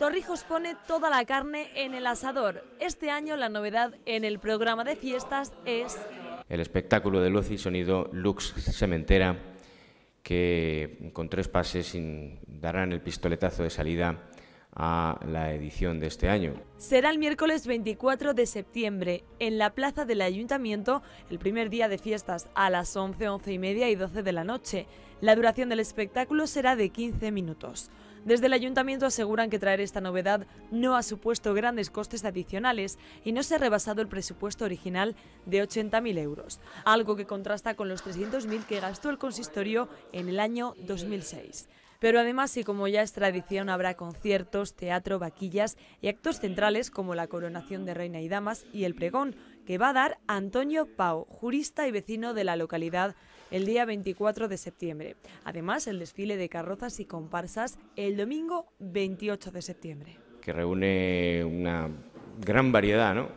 Torrijos pone toda la carne en el asador. Este año la novedad en el programa de fiestas es... El espectáculo de luz y sonido Lux Sementera, que con tres pases darán el pistoletazo de salida a la edición de este año. Será el miércoles 24 de septiembre en la plaza del ayuntamiento, el primer día de fiestas a las 11, 11 y media y 12 de la noche. La duración del espectáculo será de 15 minutos. Desde el ayuntamiento aseguran que traer esta novedad no ha supuesto grandes costes adicionales y no se ha rebasado el presupuesto original de 80.000 euros, algo que contrasta con los 300.000 que gastó el consistorio en el año 2006. Pero además, y como ya es tradición, habrá conciertos, teatro, vaquillas y actos centrales como la coronación de reina y damas y el pregón, que va a dar Antonio Pau, jurista y vecino de la localidad, el día 24 de septiembre. Además, el desfile de carrozas y comparsas el domingo 28 de septiembre. Que reúne una gran variedad, ¿no?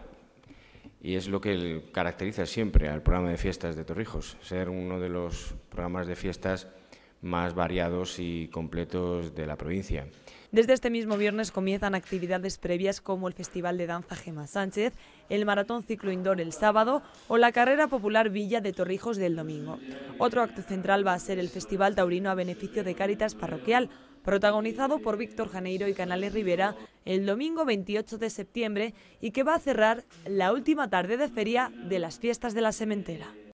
Y es lo que caracteriza siempre al programa de fiestas de Torrijos, ser uno de los programas de fiestas más variados y completos de la provincia. Desde este mismo viernes comienzan actividades previas como el Festival de Danza Gema Sánchez, el Maratón Ciclo Indoor el sábado o la Carrera Popular Villa de Torrijos del domingo. Otro acto central va a ser el Festival Taurino a beneficio de Cáritas Parroquial, protagonizado por Víctor Janeiro y Canales Rivera el domingo 28 de septiembre y que va a cerrar la última tarde de feria de las fiestas de la Sementera.